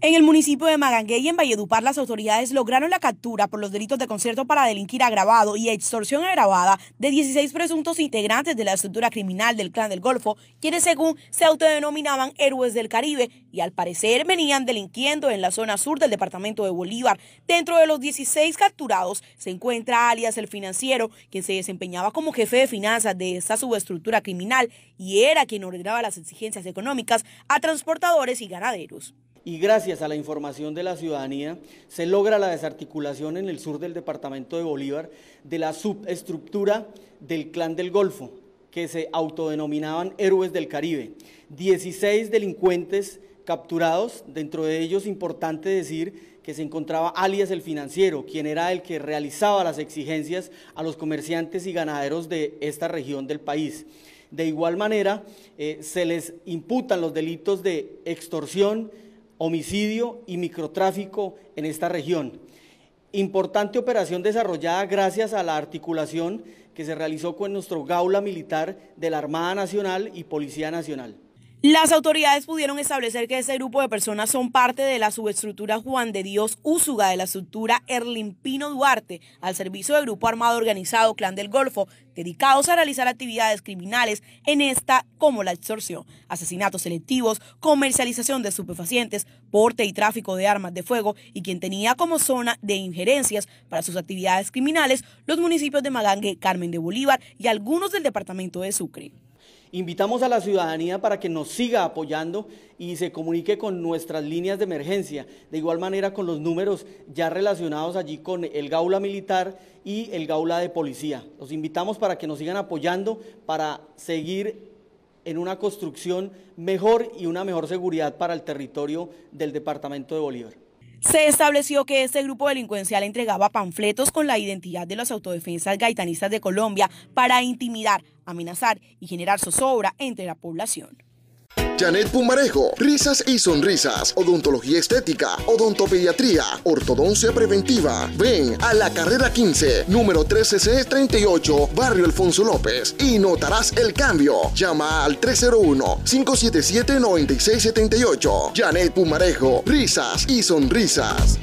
En el municipio de Maganguey, y en Valledupar, las autoridades lograron la captura por los delitos de concierto para delinquir agravado y extorsión agravada de 16 presuntos integrantes de la estructura criminal del Clan del Golfo, quienes según se autodenominaban héroes del Caribe y al parecer venían delinquiendo en la zona sur del departamento de Bolívar. Dentro de los 16 capturados se encuentra alias el financiero, quien se desempeñaba como jefe de finanzas de esta subestructura criminal y era quien ordenaba las exigencias económicas a transportadores y ganaderos y gracias a la información de la ciudadanía se logra la desarticulación en el sur del departamento de Bolívar de la subestructura del clan del Golfo, que se autodenominaban héroes del Caribe. 16 delincuentes capturados, dentro de ellos importante decir que se encontraba alias el financiero, quien era el que realizaba las exigencias a los comerciantes y ganaderos de esta región del país. De igual manera, eh, se les imputan los delitos de extorsión, homicidio y microtráfico en esta región. Importante operación desarrollada gracias a la articulación que se realizó con nuestro Gaula Militar de la Armada Nacional y Policía Nacional. Las autoridades pudieron establecer que ese grupo de personas son parte de la subestructura Juan de Dios Úsuga de la estructura Erlimpino Duarte, al servicio del grupo armado organizado Clan del Golfo, dedicados a realizar actividades criminales en esta como la extorsión, asesinatos selectivos, comercialización de estupefacientes, porte y tráfico de armas de fuego y quien tenía como zona de injerencias para sus actividades criminales los municipios de Magangue, Carmen de Bolívar y algunos del departamento de Sucre. Invitamos a la ciudadanía para que nos siga apoyando y se comunique con nuestras líneas de emergencia, de igual manera con los números ya relacionados allí con el gaula militar y el gaula de policía. Los invitamos para que nos sigan apoyando para seguir en una construcción mejor y una mejor seguridad para el territorio del departamento de Bolívar. Se estableció que este grupo delincuencial entregaba panfletos con la identidad de las autodefensas gaitanistas de Colombia para intimidar, amenazar y generar zozobra entre la población. Janet Pumarejo, risas y sonrisas, odontología estética, odontopediatría, ortodoncia preventiva. Ven a la carrera 15, número 13C38, barrio Alfonso López y notarás el cambio. Llama al 301-577-9678. Janet Pumarejo, risas y sonrisas.